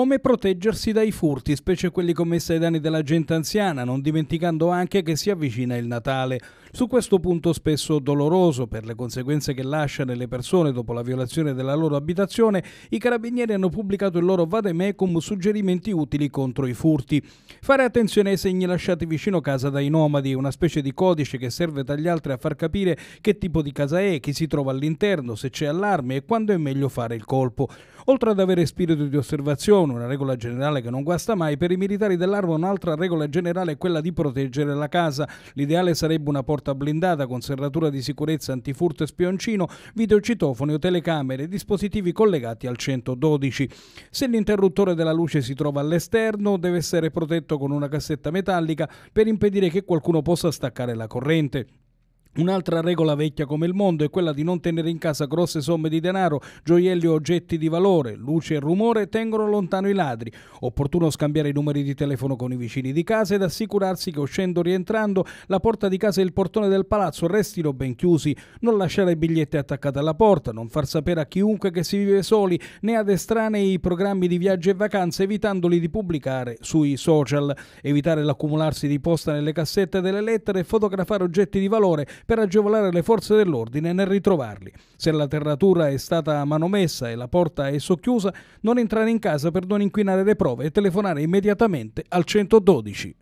come proteggersi dai furti, specie quelli commessi ai danni della gente anziana, non dimenticando anche che si avvicina il Natale. Su questo punto spesso doloroso per le conseguenze che lascia nelle persone dopo la violazione della loro abitazione, i carabinieri hanno pubblicato il loro vademecum suggerimenti utili contro i furti. Fare attenzione ai segni lasciati vicino casa dai nomadi, una specie di codice che serve dagli altri a far capire che tipo di casa è, chi si trova all'interno, se c'è allarme e quando è meglio fare il colpo. Oltre ad avere spirito di osservazione, una regola generale che non guasta mai, per i militari dell'arma un'altra regola generale è quella di proteggere la casa. L'ideale sarebbe una porta blindata con serratura di sicurezza antifurto e spioncino, videocitofoni o telecamere, dispositivi collegati al 112. Se l'interruttore della luce si trova all'esterno, deve essere protetto con una cassetta metallica per impedire che qualcuno possa staccare la corrente. Un'altra regola vecchia come il mondo è quella di non tenere in casa grosse somme di denaro, gioielli o oggetti di valore. Luce e rumore tengono lontano i ladri. Opportuno scambiare i numeri di telefono con i vicini di casa ed assicurarsi che uscendo o rientrando la porta di casa e il portone del palazzo restino ben chiusi. Non lasciare biglietti attaccati alla porta, non far sapere a chiunque che si vive soli né ad estranei i programmi di viaggi e vacanze evitandoli di pubblicare sui social. Evitare l'accumularsi di posta nelle cassette delle lettere e fotografare oggetti di valore per agevolare le forze dell'ordine nel ritrovarli. Se la terratura è stata manomessa e la porta è socchiusa, non entrare in casa per non inquinare le prove e telefonare immediatamente al 112.